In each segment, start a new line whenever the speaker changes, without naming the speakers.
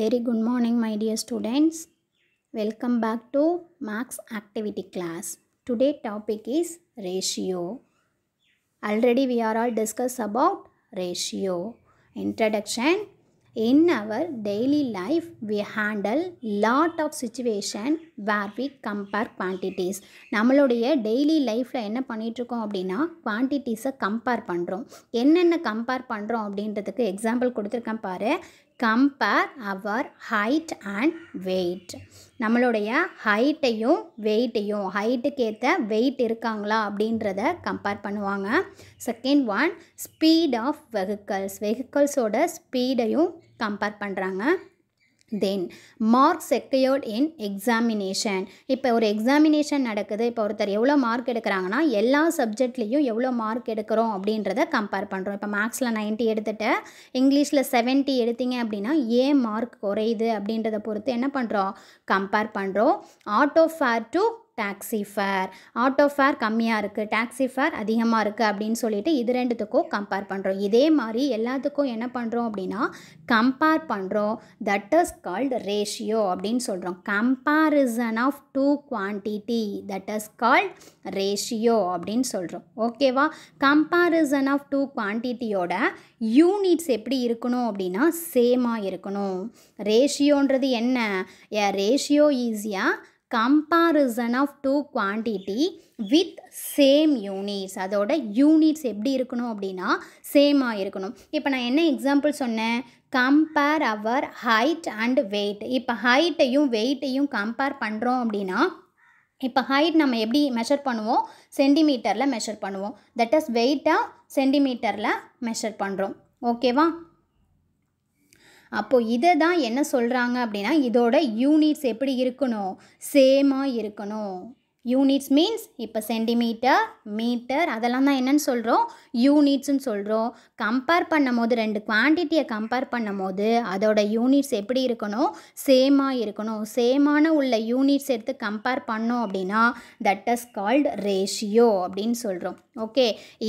Very good morning my dear students welcome back to max activity class today topic is ratio already we are all discussed about ratio introduction in our daily life we handle lot of situation where we compare quantities நம்மளுடைய daily லைஃப்பில் என்ன பண்ணிகிட்ருக்கோம் அப்படின்னா குவான்டிட்டிஸை compare பண்ணுறோம் என்னென்ன compare பண்ணுறோம் அப்படின்றதுக்கு example கொடுத்துருக்கேன் பாரு compare our height and weight நம்மளுடைய ஹைட்டையும் வெயிட்டையும் ஹைட்டுக்கு ஏற்ற வெயிட் இருக்காங்களா அப்படின்றத கம்பேர் பண்ணுவாங்க second one speed of vehicles வெஹிக்கல்ஸோட ஸ்பீடையும் கம்பேர் பண்ணுறாங்க தென் மார்க் செக்கையர்ட் இன் எக்ஸாமினேஷன் இப்போ ஒரு எக்ஸாமினேஷன் நடக்குது இப்போ ஒருத்தர் எவ்வளோ மார்க் எடுக்கிறாங்கன்னா எல்லா சப்ஜெக்ட்லேயும் எவ்வளோ மார்க் எடுக்கிறோம் அப்படின்றத கம்பேர் பண்ணுறோம் இப்போ மேக்ஸில் நைன்ட்டி எடுத்துகிட்டு இங்கிலீஷில் செவன்ட்டி எடுத்தீங்க அப்படின்னா ஏன் மார்க் குறையுது அப்படின்றத பொறுத்து என்ன பண்ணுறோம் கம்பேர் பண்ணுறோம் auto fare to taxi fare auto fare கம்மியாக இருக்குது டாக்ஸி ஃபேர் அதிகமாக இருக்குது அப்படின்னு சொல்லிட்டு இது ரெண்டுத்துக்கும் கம்பேர் பண்ணுறோம் இதே மாதிரி எல்லாத்துக்கும் என்ன பண்ணுறோம் அப்படின்னா கம்பேர் பண்ணுறோம் தட் இஸ் கால்டு ரேஷியோ அப்படின்னு சொல்கிறோம் comparison of two quantity that is called ratio அப்படின்னு சொல்கிறோம் ஓகேவா கம்பேரிசன் ஆஃப் டூ குவான்டிட்டியோட யூனிட்ஸ் எப்படி இருக்கணும் அப்படின்னா சேமாக இருக்கணும் ரேஷியோன்றது என்ன ஏ ரேஷியோ ஈஸியாக comparison of two quantity with same units அதோட யூனிட்ஸ் எப்படி இருக்கணும் அப்படின்னா same இருக்கணும் இப்போ நான் என்ன எக்ஸாம்பிள் சொன்னேன் compare our height and weight இப்போ ஹைட்டையும் வெயிட்டையும் கம்பேர் பண்ணுறோம் அப்படின்னா இப்போ ஹைட் நம்ம எப்படி மெஷர் பண்ணுவோம் சென்டிமீட்டரில் மெஷர் பண்ணுவோம் தட் இஸ் வெயிட்டாக சென்டிமீட்டரில் மெஷர் பண்ணுறோம் ஓகேவா அப்போது இதை தான் என்ன சொல்கிறாங்க அப்படின்னா இதோட யூனிட்ஸ் எப்படி இருக்கணும் சேமாக இருக்கணும் யூனிட்ஸ் மீன்ஸ் இப்போ சென்டிமீட்டர் மீட்டர் அதெல்லாம் தான் என்னென்னு சொல்கிறோம் யூனிட்ஸ்னு சொல்கிறோம் கம்பேர் பண்ணும் போது ரெண்டு குவான்டிட்டியை கம்பேர் பண்ணும் போது அதோட யூனிட்ஸ் எப்படி இருக்கணும் சேமாக இருக்கணும் சேமான உள்ள யூனிட்ஸ் எடுத்து கம்பேர் பண்ணோம் அப்படின்னா தட் இஸ் கால்டு ரேஷியோ அப்படின்னு சொல்கிறோம் okay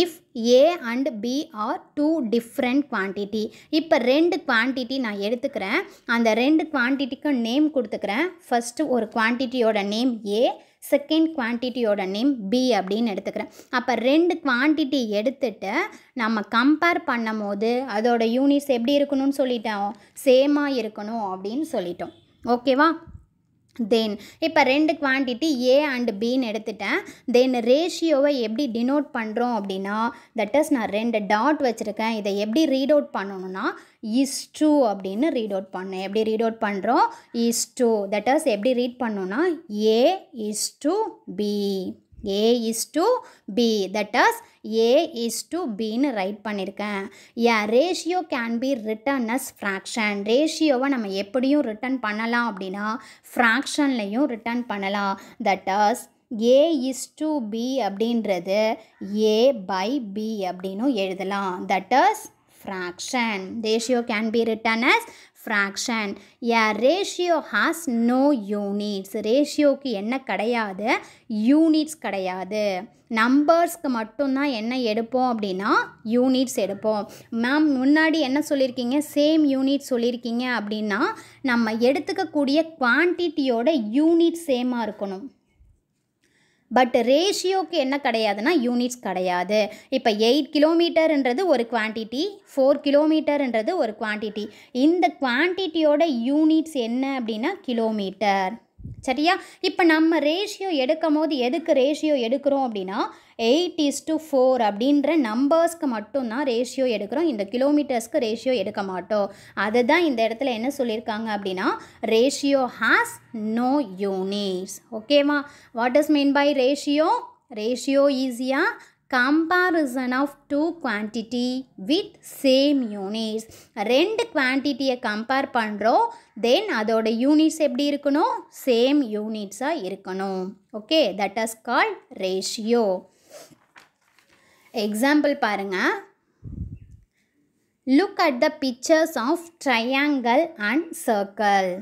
if A and B are two different quantity இப்போ ரெண்டு குவான்டிட்டி நான் எடுத்துக்கிறேன் அந்த ரெண்டு குவான்டிட்டிக்கும் நேம் கொடுத்துக்கிறேன் ஃபஸ்ட்டு ஒரு குவான்டிட்டியோட நேம் ஏ செகண்ட் குவான்டிட்டியோட நேம் பி அப்படின்னு எடுத்துக்கிறேன் அப்போ ரெண்டு குவான்டிட்டி எடுத்துட்டு நம்ம கம்பேர் பண்ணும் போது அதோடய யூனிட்ஸ் எப்படி இருக்கணும்னு சொல்லிட்டோம் சேமாக இருக்கணும் அப்படின்னு சொல்லிட்டோம் ஓகேவா தென் இப்போ ரெண்டு குவான்டிட்டி ஏ அண்ட் பின்னு எடுத்துட்டேன் தென் ரேஷியோவை எப்படி டினோட் பண்ணுறோம் அப்படின்னா தட் இஸ் நான் ரெண்டு டாட் வச்சுருக்கேன் இதை எப்படி ரீட் அவுட் பண்ணணும்னா இஸ் டூ அப்படின்னு ரீட் அவுட் பண்ணேன் எப்படி ரீட் அவுட் பண்ணுறோம் இஸ் டூ தட் இஸ் எப்படி ரீட் பண்ணோன்னா A is to B A is to B that is A is to பின்னு ரைட் பண்ணியிருக்கேன் a ratio can be written as fraction ரேஷியோவை நம்ம எப்படியும் ரிட்டன் பண்ணலாம் அப்படின்னா ஃப்ராக்ஷன்லையும் ரிட்டன் பண்ணலாம் that is A is to B அப்படின்றது ஏ பை பி அப்படின்னு எழுதலாம் that is fraction ratio can be written as fraction a ratio has no units ரேஷியோக்கு என்ன கிடையாது யூனிட்ஸ் கிடையாது நம்பர்ஸ்க்கு மட்டும்தான் என்ன எடுப்போம் அப்படின்னா யூனிட்ஸ் எடுப்போம் மேம் முன்னாடி என்ன சொல்லியிருக்கீங்க சேம் யூனிட் சொல்லியிருக்கீங்க அப்படின்னா நம்ம எடுத்துக்கக்கூடிய குவான்டிட்டியோட யூனிட் சேமாக இருக்கணும் பட் ரேஷியோக்கு என்ன கிடையாதுன்னா யூனிட்ஸ் கிடையாது இப்போ எயிட் கிலோமீட்டர்ன்றது ஒரு குவான்டிட்டி ஃபோர் கிலோமீட்டர்ன்றது ஒரு குவான்டிட்டி இந்த குவான்டிட்டியோட யூனிட்ஸ் என்ன அப்படின்னா கிலோமீட்டர் சரியா இப்போ நம்ம ரேஷியோ எடுக்கும் போது எதுக்கு ரேஷியோ எடுக்கிறோம் அப்படின்னா எயிட் இஸ் டு ஃபோர் அப்படின்ற நம்பர்ஸ்க்கு மட்டும்தான் ரேஷியோ எடுக்கிறோம் இந்த கிலோமீட்டர்ஸ்க்கு ரேஷியோ எடுக்க மாட்டோம் அதை தான் இந்த இடத்துல என்ன சொல்லியிருக்காங்க அப்படின்னா ரேஷியோ ஹாஸ் நோ யூனிட்ஸ் ஓகேவா what is mean by ratio ratio ஈஸியாக comparison of two quantity with same units ரெண்டு குவான்டிட்டியை கம்பேர் பண்ணுறோம் தென் அதோட யூனிட்ஸ் எப்படி இருக்கணும் சேம் யூனிட்ஸாக இருக்கணும் okay that is call ratio example பாருங்கள் look at the pictures of triangle and circle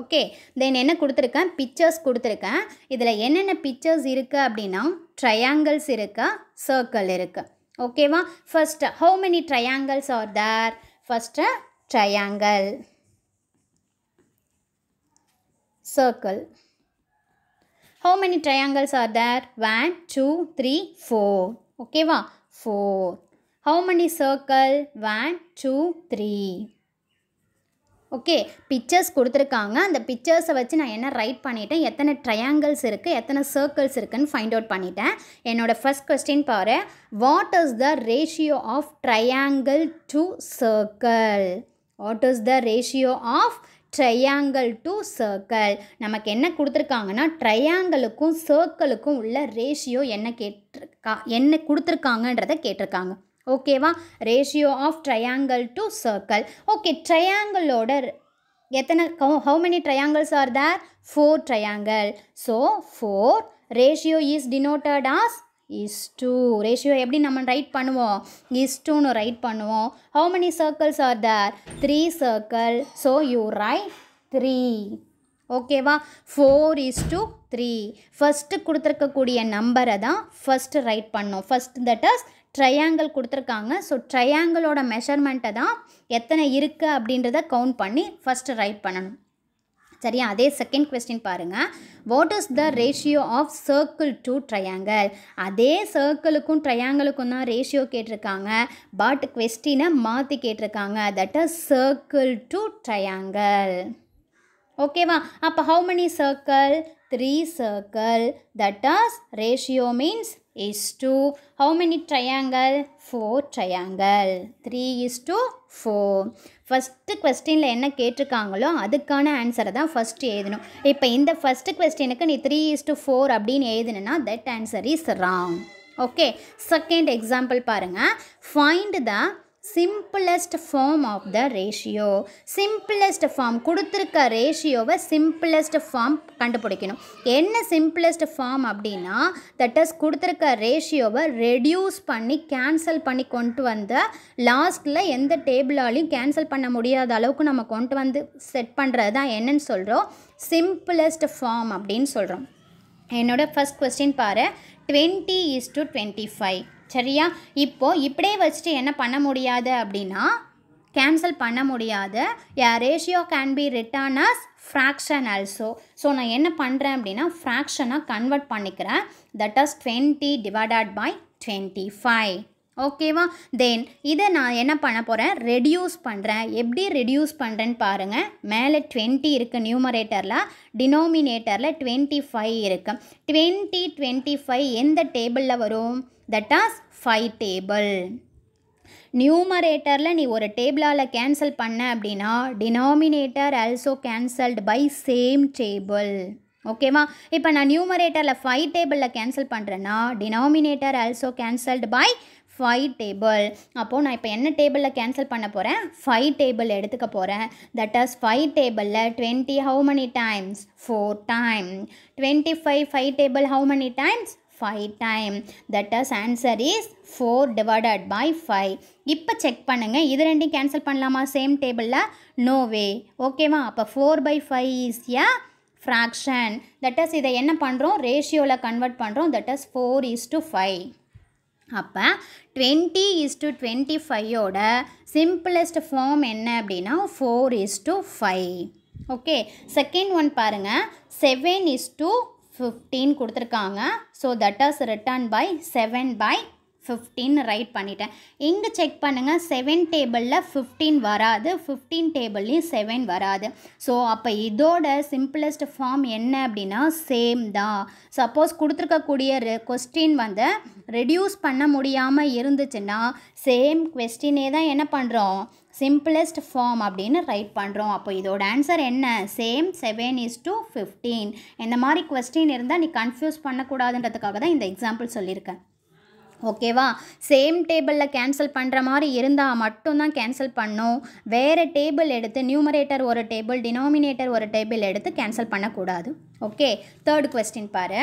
okay then என்ன கொடுத்துருக்கேன் பிக்சர்ஸ் கொடுத்துருக்கேன் இதில் என்னென்ன பிக்சர்ஸ் இருக்குது அப்படின்னா ட்ரையாங்கிள்ஸ் இருக்கா சர்க்கிள் இருக்குது ஓகேவா first how many triangles are there first triangle circle how many triangles are there one two three four ஓகேவா four how many circle one two three okay pictures கொடுத்துருக்காங்க அந்த பிக்சர்ஸை வச்சு நான் என்ன ரைட் பண்ணிட்டேன் எத்தனை ட்ரையாங்கிள்ஸ் இருக்குது எத்தனை சர்க்கிள்ஸ் இருக்குதுன்னு ஃபைண்ட் அவுட் பண்ணிட்டேன் என்னோடய ஃபஸ்ட் கொஸ்டின் பாரு what is the ratio of triangle to circle what is the ratio of triangle to circle நமக்கு என்ன கொடுத்துருக்காங்கன்னா ட்ரையாங்கிளுக்கும் சர்க்கிளுக்கும் உள்ள ரேஷியோ என்ன கேட்டிருக்கா என்ன கொடுத்துருக்காங்கன்றதை கேட்டிருக்காங்க ஓகேவா ratio of triangle to circle okay ட்ரையாங்கிளோட எத்தனை how many triangles are there four triangle so four ratio is denoted as is to ratio எப்படி நம்ம ரைட் பண்ணுவோம் இஸ் டூன்னு ரைட் பண்ணுவோம் how many circles are there three circle so you write three ஓகேவா four is to three first கொடுத்துருக்கக்கூடிய நம்பரை தான் first write பண்ணோம் ஃபஸ்ட் தட் இஸ் ட்ரையாங்கிள் கொடுத்துருக்காங்க ஸோ ட்ரையாங்கிளோட மெஷர்மெண்ட்டை தான் எத்தனை இருக்குது அப்படின்றத கவுண்ட் பண்ணி ஃபஸ்ட்டு ரைட் பண்ணணும் சரியா அதே செகண்ட் கொஸ்டின் பாருங்கள் what is the ratio of circle to triangle அதே சர்க்கிளுக்கும் ட்ரையாங்கலுக்கும் தான் ரேஷியோ கேட்டிருக்காங்க பட் கொஸ்டினை மாற்றி கேட்டிருக்காங்க that is circle to triangle ஓகேவா அப்போ how many circle three circle that as ratio means is to how many triangle? Four triangle three is to four first கொஸ்டினில் என்ன கேட்டிருக்காங்களோ அதுக்கான ஆன்சரை தான் ஃபஸ்ட்டு எழுதணும் இப்போ இந்த ஃபஸ்ட்டு கொஸ்டினுக்கு நீ த்ரீ இஸ் டூ ஃபோர் அப்படின்னு எழுதுனா that answer is wrong okay second example பாருங்கள் find the simplest form of the ratio simplest form கொடுத்துருக்க ரேஷியோவை சிம்பிளஸ்ட் ஃபார்ம் கண்டுபிடிக்கணும் என்ன சிம்பிளஸ்ட் ஃபார்ம் அப்படின்னா தட் இஸ் கொடுத்துருக்க ரேஷியோவை ரெடியூஸ் பண்ணி கேன்சல் பண்ணி கொண்டு வந்த லாஸ்ட்டில் எந்த டேபிளாலையும் கேன்சல் பண்ண முடியாத அளவுக்கு நம்ம கொண்டு வந்து செட் பண்ணுறது தான் என்னன்னு சொல்கிறோம் சிம்பிளஸ்ட் ஃபார்ம் அப்படின்னு சொல்கிறோம் என்னோடய ஃபஸ்ட் கொஸ்டின் பாரு twenty is to twenty five சரியா இப்போது இப்படியே வச்சுட்டு என்ன பண்ண முடியாது அப்படின்னா கேன்சல் பண்ண முடியாது yeah ratio can be written as fraction also so நான் என்ன பண்ணுறேன் அப்படின்னா ஃப்ராக்ஷனாக கன்வெர்ட் பண்ணிக்கிறேன் that is twenty divided by twenty five ஓகேவா தென் இதை நான் என்ன பண்ண போகிறேன் ரெடியூஸ் பண்ணுறேன் எப்படி ரெடியூஸ் பண்ணுறேன்னு பாருங்கள் மேலே டுவெண்ட்டி இருக்குது நியூமரேட்டரில் டினோமினேட்டரில் டுவெண்ட்டி ஃபைவ் இருக்குது டுவெண்ட்டி டுவெண்ட்டி ஃபைவ் எந்த டேபிளில் வரும் தட் ஆஸ் ஃபைவ் டேபிள் நியூமரேட்டரில் நீ ஒரு டேபிளால் கேன்சல் பண்ண அப்படின்னா denominator also cancelled by same table ஓகேவா இப்போ நான் நியூமரேட்டரில் ஃபைவ் டேபிளில் கேன்சல் பண்ணுறேன்னா denominator also cancelled by five table அப்போது நான் இப்போ என்ன டேபிளில் கேன்சல் பண்ண போகிறேன் ஃபைவ் டேபிள் எடுத்துக்க போகிறேன் தட் ஆஸ் ஃபைவ் டேபிளில் twenty how many times four time twenty five five table how many times five time that as answer is four divided by five இப்போ செக் பண்ணுங்கள் இது ரெண்டையும் கேன்சல் பண்ணலாமா சேம் டேபிளில் no way ஓகேவா அப்போ four by five ஈஸியாக fraction that is இதை என்ன பண்ணுறோம் ரேஷியோவில் கன்வெர்ட் பண்ணுறோம் that is four is to five அப்போ டுவெண்ட்டி இஸ் டு டுவெண்ட்டி ஃபைவோட சிம்பிளஸ்ட் ஃபார்ம் என்ன அப்படின்னா four is to five okay second one பாருங்கள் செவன் இஸ் டு ஃபிஃப்டீன் கொடுத்துருக்காங்க so that as written by seven by ஃபிஃப்டின்னு write பண்ணிட்டேன் இங்கே check பண்ணுங்கள் செவன் டேபிளில் ஃபிஃப்டீன் வராது ஃபிஃப்டீன் டேபிள்லேயும் செவன் வராது ஸோ அப்போ இதோட சிம்பிளஸ்ட் ஃபார்ம் என்ன அப்படின்னா சேம் தான் சப்போஸ் கொடுத்துருக்கக்கூடிய கொஸ்டின் வந்து ரெடியூஸ் பண்ண முடியாமல் இருந்துச்சுன்னா சேம் கொஸ்டினே தான் என்ன பண்ணுறோம் சிம்பிளஸ்ட் ஃபார்ம் அப்படின்னு ரைட் பண்ணுறோம் அப்போ இதோட ஆன்சர் என்ன same seven is to fifteen இந்த மாதிரி கொஸ்டின் இருந்தால் நீ கன்ஃபியூஸ் பண்ணக்கூடாதுன்றதுக்காக தான் இந்த எக்ஸாம்பிள் சொல்லியிருக்கேன் ஓகேவா சேம் டேபிளில் கேன்சல் பண்ணுற மாதிரி இருந்தால் மட்டும்தான் கேன்சல் பண்ணும் வேறு டேபிள் எடுத்து நியூமரேட்டர் ஒரு டேபிள் டினாமினேட்டர் ஒரு டேபிள் எடுத்து கேன்சல் பண்ணக்கூடாது ஓகே தேர்ட் கொஸ்டின் பாரு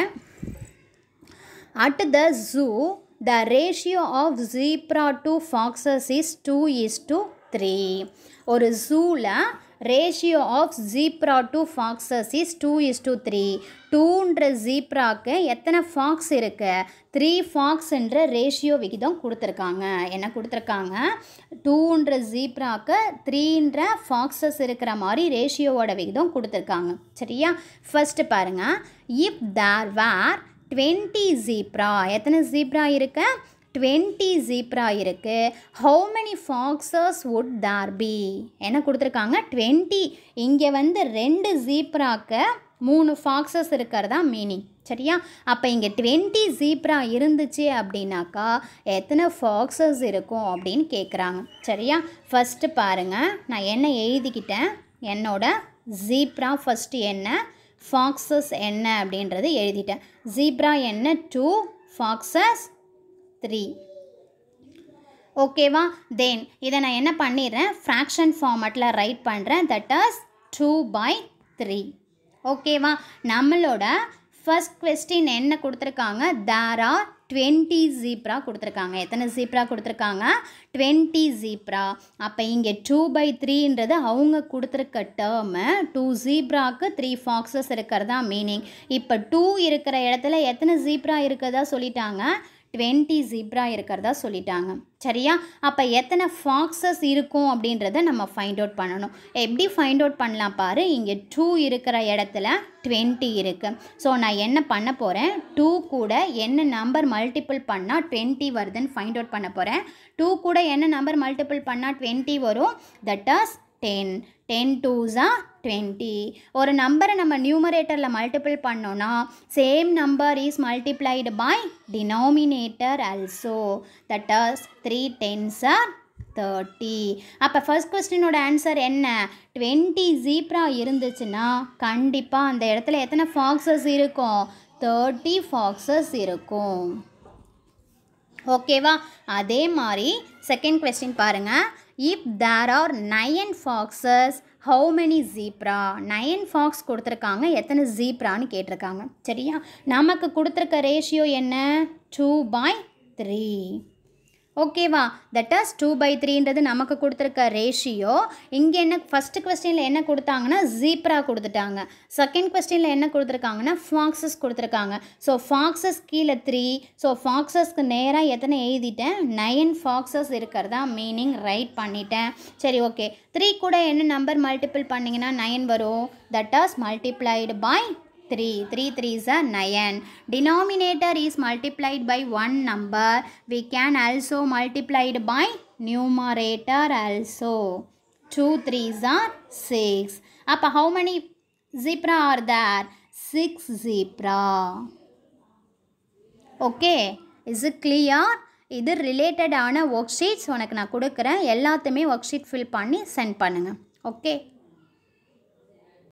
at the zoo the ratio of zebra to foxes is two is to three ஒரு ஜூவில் ratio of zebra to foxes is two is to three டூன்ற ஜீப்ராக்கு எத்தனை fox இருக்கு த்ரீ ஃபாக்ஸ்ன்ற ரேஷியோ விகிதம் கொடுத்துருக்காங்க என்ன கொடுத்துருக்காங்க டூன்ற ஜீப்ராக்கு த்ரீன்ற ஃபாக்ஸஸ் இருக்கிற மாதிரி ரேஷியோவோட விகிதம் கொடுத்துருக்காங்க சரியா ஃபஸ்ட்டு பாருங்கள் if there were twenty zebra எத்தனை ஜீப்ரா இருக்குது டுவெண்ட்டி ஜீப்ரா இருக்குது how many foxes would there be என்ன கொடுத்துருக்காங்க டுவெண்ட்டி இங்கே வந்து ரெண்டு ஜீப்ராக்கு மூணு ஃபாக்ஸஸ் இருக்கிறதா மீனிங் சரியா அப்போ இங்கே டுவெண்ட்டி ஜீப்ரா இருந்துச்சு அப்படின்னாக்கா எத்தனை ஃபாக்ஸஸ் இருக்கும் அப்படின்னு கேட்குறாங்க சரியா ஃபஸ்ட்டு பாருங்கள் நான் என்ன எழுதிக்கிட்டேன் என்னோட ஜீப்ரா ஃபஸ்ட்டு என்ன ஃபாக்ஸஸ் என்ன அப்படின்றது எழுதிட்டேன் ஜீப்ரா என்ன டூ ஃபாக்ஸஸ் த்ரீ ஓகேவா தென் இதை நான் என்ன பண்ணிடுறேன் ஃப்ராக்ஷன் ஃபார்மட்டில் ரைட் பண்ணுறேன் that as two by three ஓகேவா நம்மளோட ஃபஸ்ட் கொஸ்டின் என்ன கொடுத்துருக்காங்க தேர் ஆர் டுவெண்ட்டி ஜீப்ரா கொடுத்துருக்காங்க எத்தனை ஜீப்ரா கொடுத்துருக்காங்க டுவெண்ட்டி ஜீப்ரா அப்போ இங்கே டூ பை த்ரீன்றது அவங்க கொடுத்துருக்க டேர்மு டூ ஜீப்ராக்கு த்ரீ ஃபாக்ஸஸ் இருக்கிறதா மீனிங் இப்போ டூ இருக்கிற இடத்துல எத்தனை ஜீப்ரா இருக்கிறதா சொல்லிட்டாங்க டுவெண்ட்டி ஜிப்ரா இருக்கிறதா சொல்லிட்டாங்க சரியா அப்போ எத்தனை ஃபாக்ஸஸ் இருக்கும் அப்படின்றத நம்ம ஃபைண்ட் அவுட் பண்ணணும் எப்படி ஃபைண்ட் அவுட் பண்ணலாம் பாரு இங்கே டூ இருக்கிற இடத்துல டுவெண்ட்டி இருக்குது ஸோ நான் என்ன பண்ண போகிறேன் டூ கூட என்ன நம்பர் மல்டிபிள் பண்ணால் டுவெண்ட்டி வருதுன்னு ஃபைண்ட் அவுட் பண்ண போகிறேன் டூ கூட என்ன நம்பர் மல்டிபிள் பண்ணால் டுவெண்ட்டி வரும் that as ten ten two ஜா டுவெண்ட்டி ஒரு நம்பரை நம்ம நியூமரேட்டரில் மல்டிபிள் பண்ணோன்னா same number is multiplied by denominator also that as three tens are thirty அப்போ ஃபர்ஸ்ட் கொஸ்டினோட ஆன்சர் என்ன டுவெண்ட்டி ஜீப்ரா இருந்துச்சுன்னா கண்டிப்பாக அந்த இடத்துல எத்தனை ஃபாக்ஸஸ் இருக்கும் தேர்ட்டி ஃபாக்ஸஸ் இருக்கும் ஓகேவா அதே மாதிரி செகண்ட் கொஸ்டின் பாருங்கள் if there are nine foxes how many zebra nine fox கொடுத்துருக்காங்க எத்தனை ஜீப்ரான்னு கேட்டிருக்காங்க சரியா நமக்கு கொடுத்துருக்க ரேஷியோ என்ன டூ பாய் த்ரீ ஓகேவா தட் ஆஸ் டூ பை த்ரீன்றது நமக்கு கொடுத்துருக்க ரேஷியோ இங்கே என்ன ஃபஸ்ட்டு கொஸ்டினில் என்ன கொடுத்தாங்கன்னா ஜீப்ரா கொடுத்துட்டாங்க செகண்ட் கொஸ்டினில் என்ன கொடுத்துருக்காங்கன்னா ஃபாக்ஸஸ் கொடுத்துருக்காங்க ஸோ ஃபாக்ஸஸ் கீழே த்ரீ ஸோ ஃபாக்ஸஸ்க்கு நேராக எத்தனை எழுதிட்டேன் நைன் ஃபாக்ஸஸ் இருக்கிறதா மீனிங் ரைட் பண்ணிட்டேன் சரி ஓகே த்ரீ கூட என்ன நம்பர் மல்டிபிள் பண்ணிங்கன்னா நைன் வரும் that as multiplied by three three three is a nine denominator is multiplied by one number we can also multiplied by numerator also two three ah six அப்போ how many zebra are there six zebra okay is it clear இது ரிலேட்டடான work worksheets உனக்கு நான் கொடுக்குறேன் எல்லாத்தையுமே worksheet fill பண்ணி send பண்ணுங்கள் okay